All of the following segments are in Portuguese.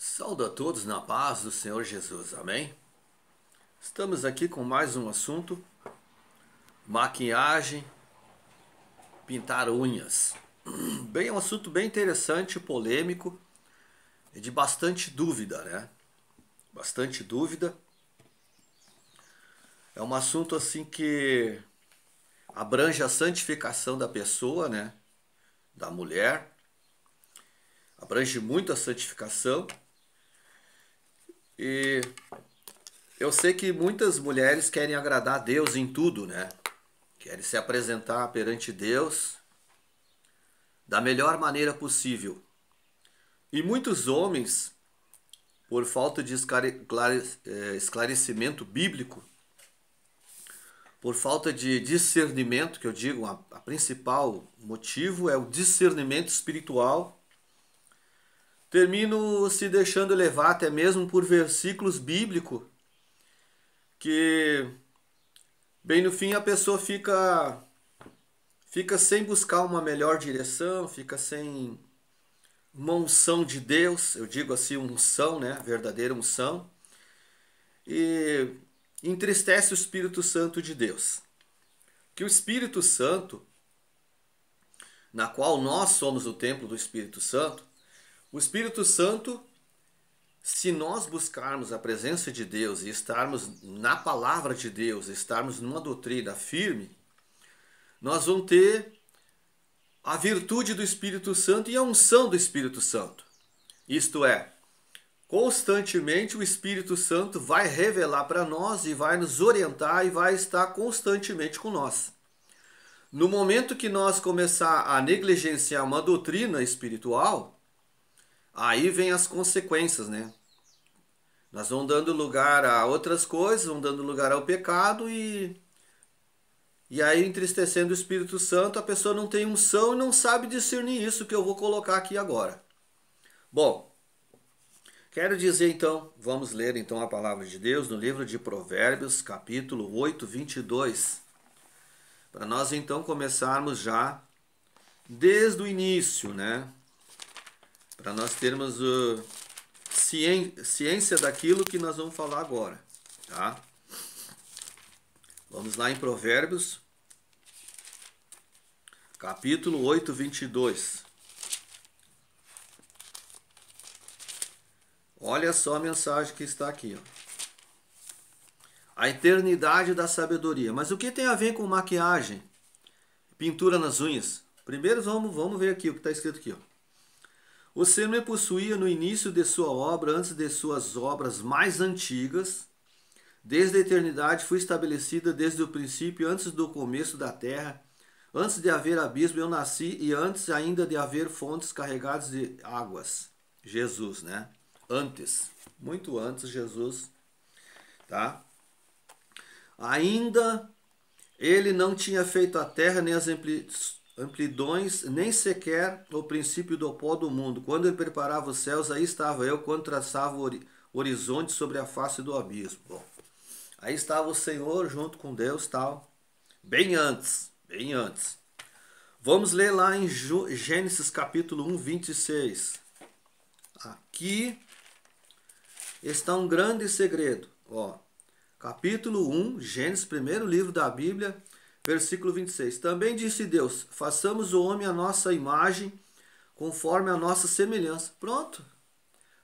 Saúde a todos na paz do Senhor Jesus, amém? Estamos aqui com mais um assunto: maquiagem, pintar unhas. Bem, é um assunto bem interessante, polêmico e de bastante dúvida, né? Bastante dúvida. É um assunto assim que abrange a santificação da pessoa, né? Da mulher. Abrange muito a santificação e eu sei que muitas mulheres querem agradar a Deus em tudo, né? Querem se apresentar perante Deus da melhor maneira possível. E muitos homens, por falta de eh, esclarecimento bíblico, por falta de discernimento, que eu digo, a, a principal motivo é o discernimento espiritual Termino se deixando levar até mesmo por versículos bíblicos que bem no fim a pessoa fica fica sem buscar uma melhor direção, fica sem uma unção de Deus, eu digo assim, unção, né? Verdadeira unção. E entristece o Espírito Santo de Deus. Que o Espírito Santo, na qual nós somos o templo do Espírito Santo, o Espírito Santo, se nós buscarmos a presença de Deus e estarmos na palavra de Deus, estarmos numa doutrina firme, nós vamos ter a virtude do Espírito Santo e a unção do Espírito Santo. Isto é, constantemente o Espírito Santo vai revelar para nós e vai nos orientar e vai estar constantemente com nós. No momento que nós começar a negligenciar uma doutrina espiritual, Aí vem as consequências, né? Nós vamos dando lugar a outras coisas, vão dando lugar ao pecado e e aí entristecendo o Espírito Santo, a pessoa não tem unção e não sabe discernir isso que eu vou colocar aqui agora. Bom, quero dizer então, vamos ler então a palavra de Deus no livro de Provérbios, capítulo 8, 22. Para nós então começarmos já desde o início, né? para nós termos uh, ciência daquilo que nós vamos falar agora, tá? Vamos lá em Provérbios, capítulo 8, 22. Olha só a mensagem que está aqui, ó. A eternidade da sabedoria. Mas o que tem a ver com maquiagem? Pintura nas unhas? Primeiro vamos, vamos ver aqui o que está escrito aqui. Ó. O me é possuía no início de sua obra, antes de suas obras mais antigas, desde a eternidade foi estabelecida desde o princípio, antes do começo da terra, antes de haver abismo eu nasci e antes ainda de haver fontes carregadas de águas. Jesus, né? Antes, muito antes Jesus, tá? Ainda ele não tinha feito a terra nem as amplidões, nem sequer o princípio do pó do mundo. Quando ele preparava os céus, aí estava eu, quando traçava o horizonte sobre a face do abismo. Bom, aí estava o Senhor junto com Deus, tal, bem antes, bem antes. Vamos ler lá em Gênesis capítulo 1, 26. Aqui está um grande segredo, ó. Capítulo 1, Gênesis, primeiro livro da Bíblia, Versículo 26. Também disse Deus: façamos o homem a nossa imagem, conforme a nossa semelhança. Pronto.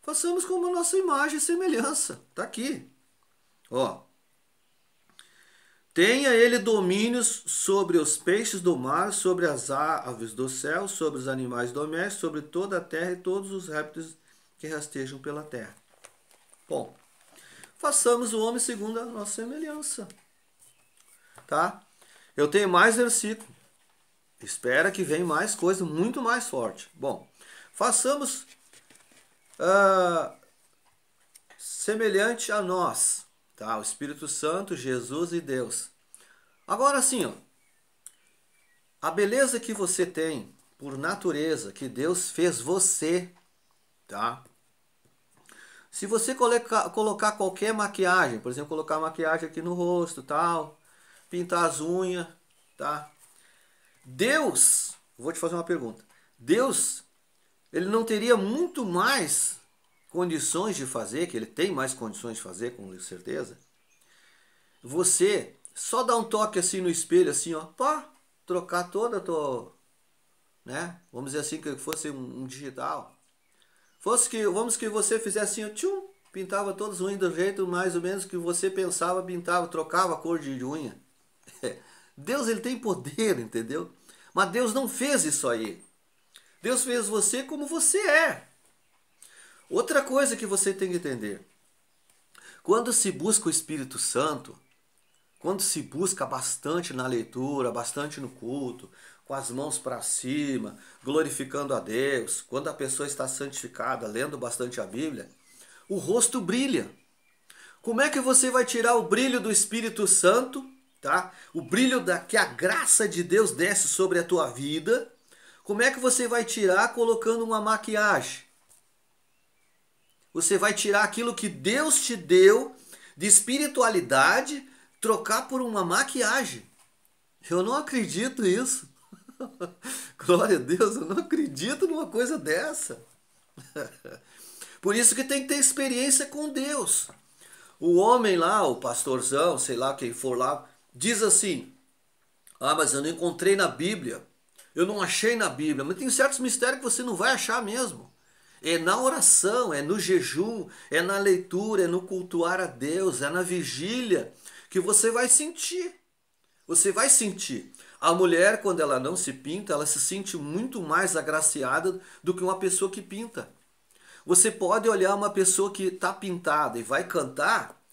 Façamos como a nossa imagem e semelhança. Está aqui. Ó. Tenha ele domínios sobre os peixes do mar, sobre as aves do céu, sobre os animais domésticos, sobre toda a terra e todos os répteis que rastejam pela terra. Bom, façamos o homem segundo a nossa semelhança. Tá? Eu tenho mais versículo. Espera que vem mais coisa muito mais forte. Bom, façamos uh, semelhante a nós, tá? O Espírito Santo, Jesus e Deus. Agora sim, ó, a beleza que você tem por natureza, que Deus fez você, tá? Se você colocar qualquer maquiagem, por exemplo, colocar maquiagem aqui no rosto, tal, pintar as unhas, tá? Deus, vou te fazer uma pergunta. Deus, ele não teria muito mais condições de fazer, que ele tem mais condições de fazer, com certeza. Você só dá um toque assim no espelho, assim, ó, pá, trocar toda a tua, né? Vamos dizer assim que fosse um digital. Fosse que, vamos que você fizesse assim, ó, tchum, pintava todas as unhas do jeito mais ou menos que você pensava, pintava, trocava a cor de unha. Deus ele tem poder, entendeu? Mas Deus não fez isso aí. Deus fez você como você é. Outra coisa que você tem que entender: quando se busca o Espírito Santo, quando se busca bastante na leitura, bastante no culto, com as mãos para cima, glorificando a Deus, quando a pessoa está santificada, lendo bastante a Bíblia, o rosto brilha. Como é que você vai tirar o brilho do Espírito Santo tá? O brilho da, que a graça de Deus desce sobre a tua vida, como é que você vai tirar colocando uma maquiagem? Você vai tirar aquilo que Deus te deu de espiritualidade, trocar por uma maquiagem. Eu não acredito nisso. Glória a Deus, eu não acredito numa coisa dessa. Por isso que tem que ter experiência com Deus. O homem lá, o pastorzão, sei lá quem for lá, diz assim: Ah, mas eu não encontrei na Bíblia, eu não achei na Bíblia, mas tem certos mistérios que você não vai achar mesmo. É na oração, é no jejum, é na leitura, é no cultuar a Deus, é na vigília que você vai sentir. Você vai sentir. A mulher, quando ela não se pinta, ela se sente muito mais agraciada do que uma pessoa que pinta. Você pode olhar uma pessoa que está pintada e vai cantar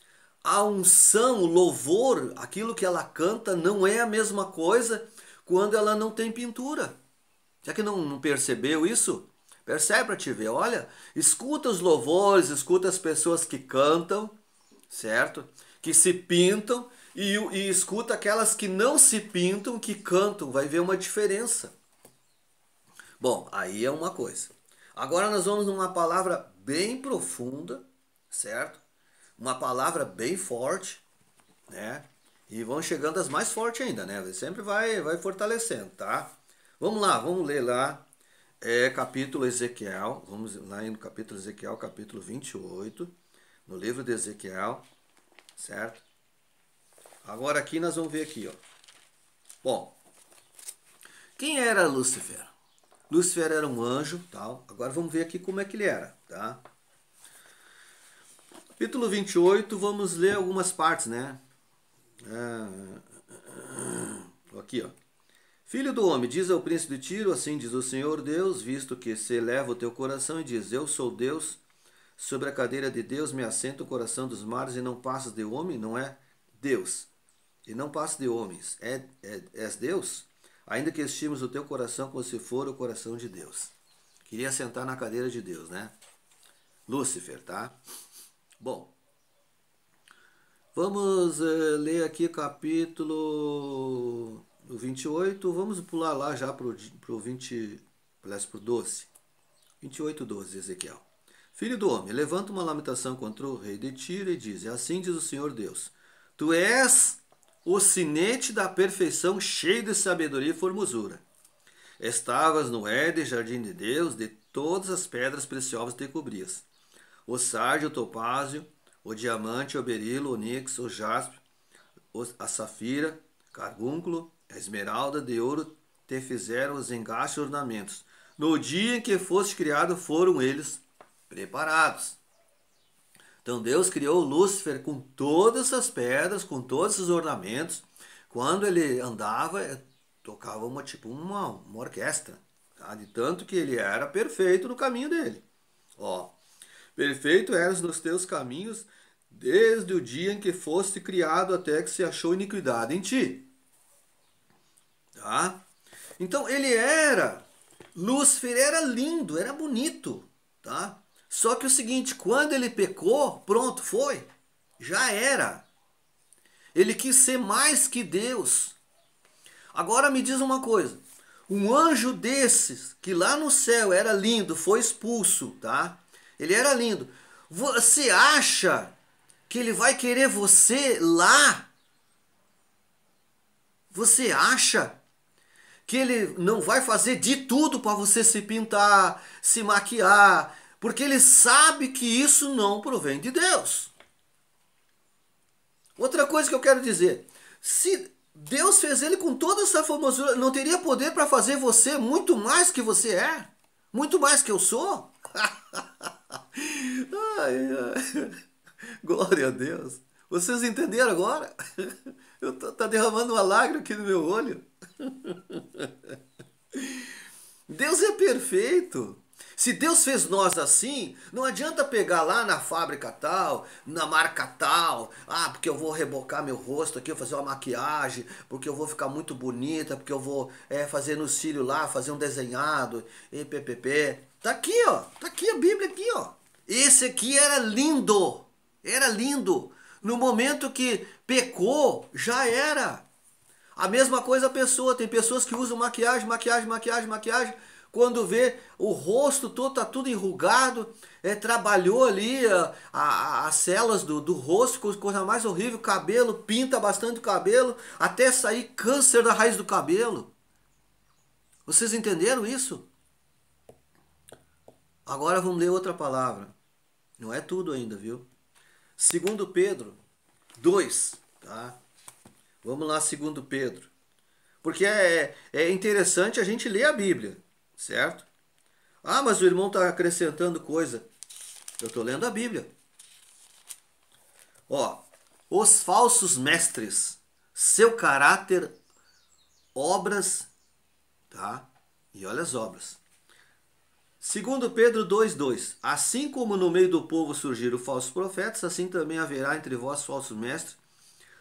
a unção, o louvor, aquilo que ela canta, não é a mesma coisa quando ela não tem pintura. Já que não, não percebeu isso? Percebe para te ver, olha, escuta os louvores, escuta as pessoas que cantam, certo? Que se pintam e, e escuta aquelas que não se pintam, que cantam, vai ver uma diferença. Bom, aí é uma coisa. Agora nós vamos numa palavra bem profunda, certo? uma palavra bem forte, né? E vão chegando as mais fortes ainda, né? Sempre vai, vai fortalecendo, tá? Vamos lá, vamos ler lá. É capítulo Ezequiel, vamos lá no capítulo Ezequiel, capítulo 28, no livro de Ezequiel, certo? Agora aqui nós vamos ver aqui, ó. Bom, quem era Lúcifer? Lúcifer era um anjo, tal. Agora vamos ver aqui como é que ele era, tá? Capítulo 28, vamos ler algumas partes, né? Ah, ah, ah. Aqui, ó. Filho do homem, diz ao príncipe de Tiro, assim diz o Senhor Deus, visto que se eleva o teu coração e diz, eu sou Deus, sobre a cadeira de Deus me assento. o coração dos mares e não passas de homem, não é Deus, e não passas de homens, é, é, és Deus? Ainda que estimes o teu coração como se for o coração de Deus. Queria sentar na cadeira de Deus, né? Lúcifer, tá? Bom, vamos é, ler aqui capítulo 28, vamos pular lá já para o 20, aliás, para o 12. 28, 12, Ezequiel. Filho do homem, levanta uma lamentação contra o rei de Tiro e diz, é assim diz o Senhor Deus, tu és o sinete da perfeição cheio de sabedoria e formosura. Estavas no Éden, jardim de Deus, de todas as pedras preciosas te cobrias o sardio, o topázio, o diamante, o berilo, o nix, o jaspe, a safira, carbúnculo, a esmeralda de ouro te fizeram os engastes e ornamentos. No dia em que foste criado, foram eles preparados. Então Deus criou Lúcifer com todas as pedras, com todos os ornamentos. Quando ele andava, eh, tocava uma, tipo uma, uma orquestra. Tá? De tanto que ele era perfeito no caminho dele. Ó, Perfeito eras nos teus caminhos, desde o dia em que foste criado até que se achou iniquidade em ti. Tá? Então ele era. Lúcifer era lindo, era bonito. Tá? Só que o seguinte, quando ele pecou, pronto, foi. Já era. Ele quis ser mais que Deus. Agora me diz uma coisa. Um anjo desses, que lá no céu era lindo, foi expulso, tá? Ele era lindo. Você acha que ele vai querer você lá? Você acha que ele não vai fazer de tudo para você se pintar, se maquiar, porque ele sabe que isso não provém de Deus. Outra coisa que eu quero dizer, se Deus fez ele com toda essa formosura, não teria poder para fazer você muito mais que você é, muito mais que eu sou? Ai, ai. Glória a Deus. Vocês entenderam agora? Eu tô, tá derramando uma lágrima aqui no meu olho. Deus é perfeito. Se Deus fez nós assim, não adianta pegar lá na fábrica tal, na marca tal, ah, porque eu vou rebocar meu rosto aqui, eu fazer uma maquiagem, porque eu vou ficar muito bonita, porque eu vou é, fazer no cílio lá, fazer um desenhado, e ppp. Tá aqui, ó. Tá aqui a Bíblia aqui, ó. Esse aqui era lindo, era lindo. No momento que pecou, já era. A mesma coisa a pessoa, tem pessoas que usam maquiagem, maquiagem, maquiagem, maquiagem, quando vê o rosto todo, tá tudo enrugado, é, trabalhou ali a, a, as células do, do rosto, coisa mais horrível, cabelo, pinta bastante o cabelo, até sair câncer da raiz do cabelo. Vocês entenderam isso? Agora vamos ler outra palavra. Não é tudo ainda, viu? Segundo Pedro 2, tá? Vamos lá, segundo Pedro. Porque é, é interessante a gente ler a Bíblia, certo? Ah, mas o irmão está acrescentando coisa. Eu estou lendo a Bíblia. Ó, os falsos mestres, seu caráter, obras, tá? E olha as obras. Segundo Pedro 2:2, assim como no meio do povo surgiram falsos profetas, assim também haverá entre vós falsos mestres,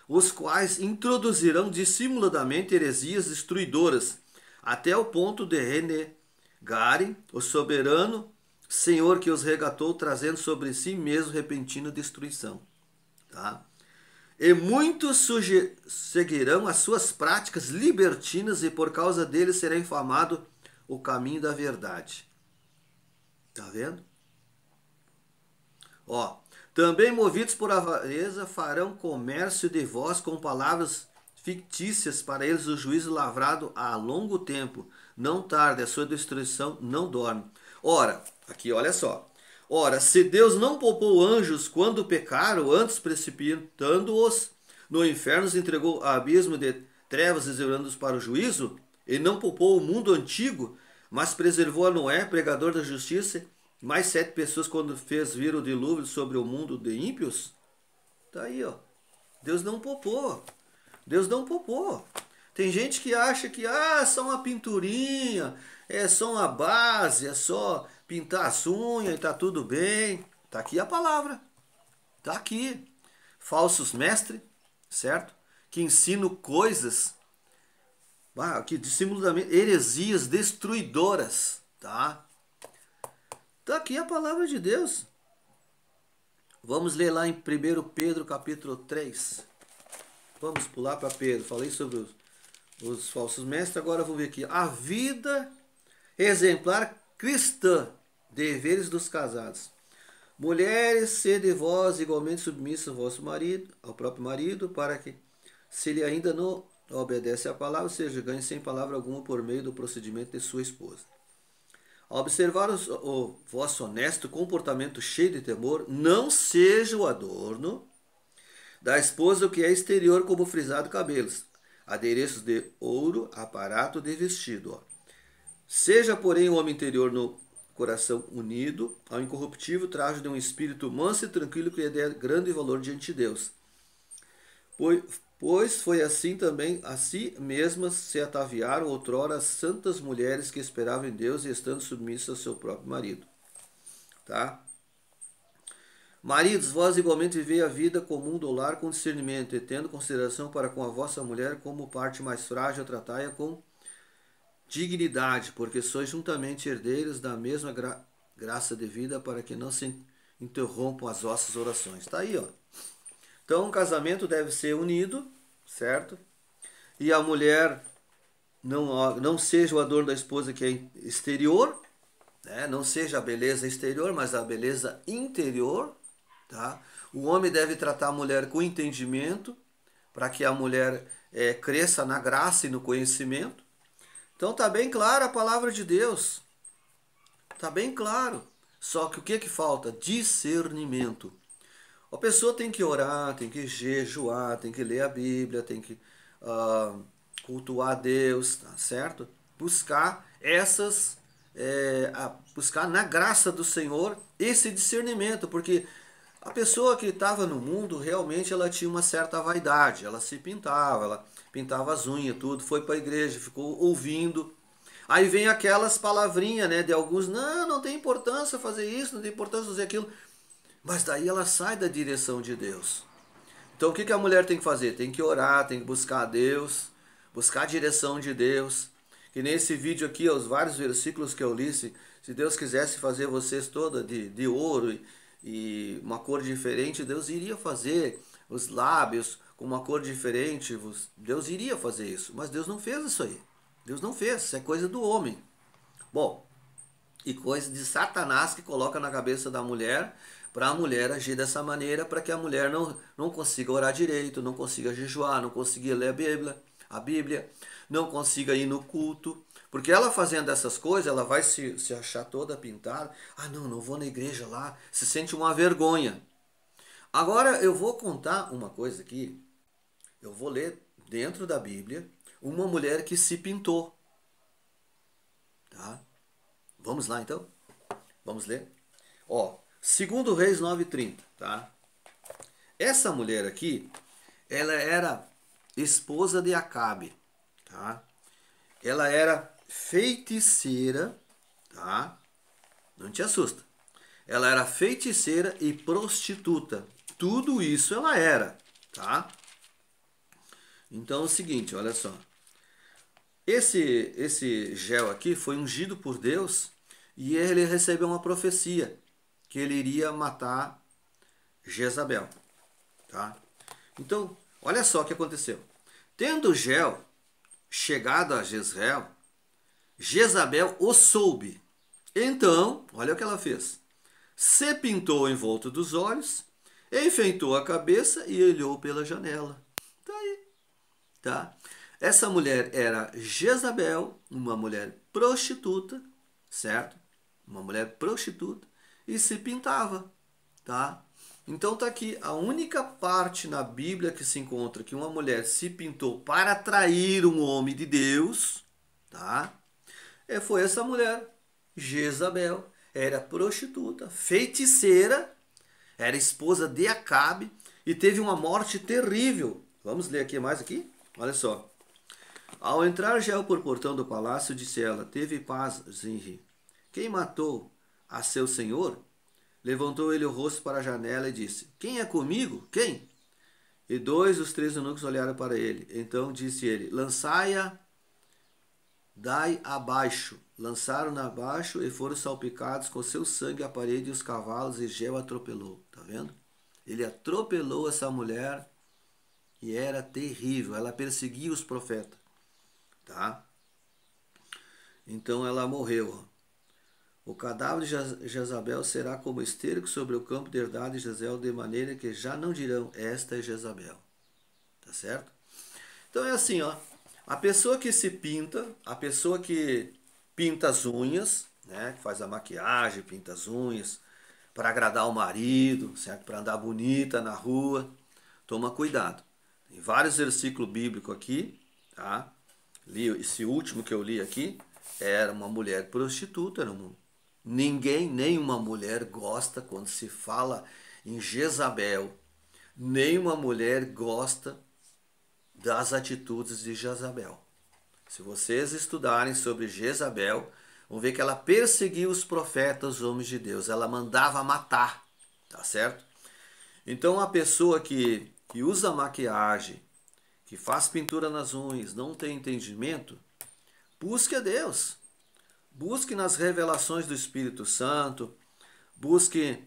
os quais introduzirão dissimuladamente heresias destruidoras, até o ponto de renegarem o soberano Senhor que os regatou, trazendo sobre si mesmo repentina destruição. Tá? E muitos seguirão as suas práticas libertinas, e por causa deles será infamado o caminho da verdade. Tá vendo? Ó, também movidos por avareza farão comércio de vós com palavras fictícias para eles o juízo lavrado há longo tempo. Não tarde, a sua destruição não dorme. Ora, aqui olha só. Ora, se Deus não poupou anjos quando pecaram, antes precipitando-os no inferno, os entregou ao abismo de trevas e para o juízo, e não poupou o mundo antigo mas preservou a Noé, pregador da justiça, mais sete pessoas quando fez vir o dilúvio sobre o mundo de ímpios? Tá aí, ó. Deus não popou. Deus não popou. Tem gente que acha que ah, só uma pinturinha, é só uma base, é só pintar as unhas e tá tudo bem. Tá aqui a palavra. Tá aqui. Falsos mestres, certo? Que ensinam coisas ah, que discípulos da heresias destruidoras, tá? Tá aqui a palavra de Deus. Vamos ler lá em 1 Pedro capítulo 3. Vamos pular para Pedro. Falei sobre os, os falsos mestres, agora vou ver aqui. A vida exemplar cristã, deveres dos casados. Mulheres, sede vós igualmente submissas ao vosso marido, ao próprio marido, para que, se ele ainda não obedece à palavra, ou seja, ganha sem palavra alguma por meio do procedimento de sua esposa. Ao observar o, o vosso honesto comportamento cheio de temor, não seja o adorno da esposa o que é exterior, como frisado cabelos, adereços de ouro, aparato de vestido. Ó. Seja, porém, o homem interior no coração unido ao incorruptível trajo de um espírito manso e tranquilo que é de grande valor diante de Deus. Pois, Pois foi assim também a si mesmas se ataviaram outrora as santas mulheres que esperavam em Deus e estando submissas ao seu próprio marido. Tá? Maridos, vós igualmente vivei a vida comum do lar com discernimento, e tendo consideração para com a vossa mulher como parte mais frágil, tratai-a com dignidade, porque sois juntamente herdeiros da mesma gra graça de vida, para que não se interrompam as vossas orações. Está aí, ó. Então, o casamento deve ser unido, certo? E a mulher não, não seja o adorno da esposa que é exterior, né? não seja a beleza exterior, mas a beleza interior. Tá? O homem deve tratar a mulher com entendimento, para que a mulher é, cresça na graça e no conhecimento. Então está bem clara a palavra de Deus. está bem claro. Só que o que que falta? Discernimento. A pessoa tem que orar, tem que jejuar, tem que ler a Bíblia, tem que uh, cultuar a Deus, tá certo? Buscar essas, é, buscar na graça do Senhor esse discernimento, porque a pessoa que estava no mundo realmente ela tinha uma certa vaidade, ela se pintava, ela pintava as unhas, tudo, foi para a igreja, ficou ouvindo. Aí vem aquelas palavrinhas né, de alguns, não, não tem importância fazer isso, não tem importância fazer aquilo. Mas daí ela sai da direção de Deus. Então o que a mulher tem que fazer? Tem que orar, tem que buscar a Deus, buscar a direção de Deus. Que nesse vídeo aqui, os vários versículos que eu li, se, se Deus quisesse fazer vocês toda de, de ouro e, e uma cor diferente, Deus iria fazer os lábios com uma cor diferente, Deus iria fazer isso, mas Deus não fez isso aí. Deus não fez, isso é coisa do homem. Bom, e coisa de Satanás que coloca na cabeça da mulher para a mulher agir dessa maneira, para que a mulher não, não consiga orar direito, não consiga jejuar, não consiga ler a Bíblia, a Bíblia, não consiga ir no culto. Porque ela fazendo essas coisas, ela vai se, se achar toda pintada. Ah, não, não vou na igreja lá. Se sente uma vergonha. Agora eu vou contar uma coisa aqui. Eu vou ler dentro da Bíblia uma mulher que se pintou. Tá? Vamos lá então? Vamos ler? Ó, Segundo Reis 9:30, tá? Essa mulher aqui, ela era esposa de Acabe, tá? Ela era feiticeira, tá? Não te assusta. Ela era feiticeira e prostituta. Tudo isso ela era, tá? Então é o seguinte, olha só. Esse esse gel aqui foi ungido por Deus e ele recebeu uma profecia que ele iria matar Jezabel. Tá? Então, olha só o que aconteceu. Tendo Gel chegado a Jezreel, Jezabel o soube. Então, olha o que ela fez. Se pintou em volta dos olhos, enfeitou a cabeça e olhou pela janela. Tá aí. Tá? Essa mulher era Jezabel, uma mulher prostituta, certo? Uma mulher prostituta e se pintava, tá? Então tá aqui a única parte na Bíblia que se encontra que uma mulher se pintou para atrair um homem de Deus, tá? É foi essa mulher, Jezabel, era prostituta, feiticeira, era esposa de Acabe e teve uma morte terrível. Vamos ler aqui mais aqui? Olha só. Ao entrar Jael por portão do palácio, disse ela: Teve paz, Zinri. Quem matou a seu senhor, levantou ele o rosto para a janela e disse: Quem é comigo? Quem? E dois dos três eunucos olharam para ele. Então disse ele: Lançai-a, dai abaixo. Lançaram-na abaixo e foram salpicados com seu sangue a parede e os cavalos, e Geu atropelou. Tá vendo? Ele atropelou essa mulher e era terrível. Ela perseguia os profetas, tá? Então ela morreu. O cadáver de Jezabel será como esterco sobre o campo de herdade de Jezabel, de maneira que já não dirão, esta é Jezabel. Tá certo? Então é assim, ó. A pessoa que se pinta, a pessoa que pinta as unhas, né, que faz a maquiagem, pinta as unhas, para agradar o marido, certo? Para andar bonita na rua. Toma cuidado. Tem vários versículos bíblicos aqui, tá? Li, esse último que eu li aqui era uma mulher prostituta, era um Ninguém, nenhuma mulher gosta quando se fala em Jezabel. Nenhuma mulher gosta das atitudes de Jezabel. Se vocês estudarem sobre Jezabel, vão ver que ela perseguiu os profetas, os homens de Deus. Ela mandava matar, tá certo? Então a pessoa que, que usa maquiagem, que faz pintura nas unhas, não tem entendimento, busque a Deus. Busque nas revelações do Espírito Santo, busque,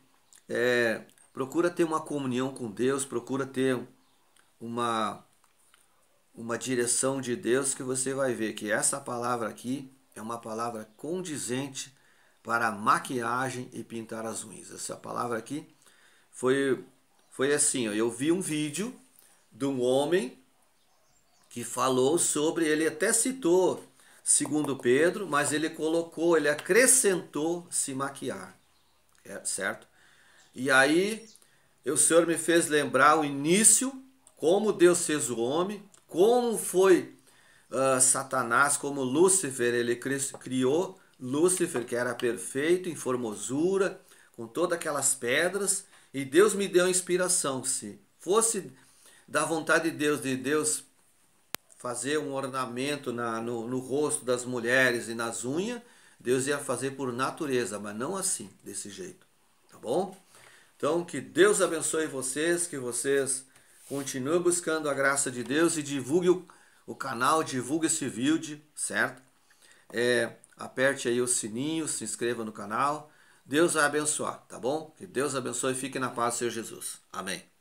é, procura ter uma comunhão com Deus, procura ter uma, uma direção de Deus que você vai ver que essa palavra aqui é uma palavra condizente para maquiagem e pintar as unhas. Essa palavra aqui foi, foi assim, ó, eu vi um vídeo de um homem que falou sobre, ele até citou segundo Pedro, mas ele colocou, ele acrescentou se maquiar, é, certo? E aí o Senhor me fez lembrar o início, como Deus fez o homem, como foi uh, Satanás, como Lúcifer, ele criou Lúcifer, que era perfeito, em formosura, com todas aquelas pedras, e Deus me deu inspiração, se fosse da vontade de Deus, de Deus fazer um ornamento na, no, no rosto das mulheres e nas unhas, Deus ia fazer por natureza, mas não assim, desse jeito. Tá bom? Então, que Deus abençoe vocês, que vocês continuem buscando a graça de Deus e divulgue o, o canal, divulgue esse vídeo, certo? É, aperte aí o sininho, se inscreva no canal. Deus vai abençoar, tá bom? Que Deus abençoe e fique na paz do Senhor Jesus. Amém.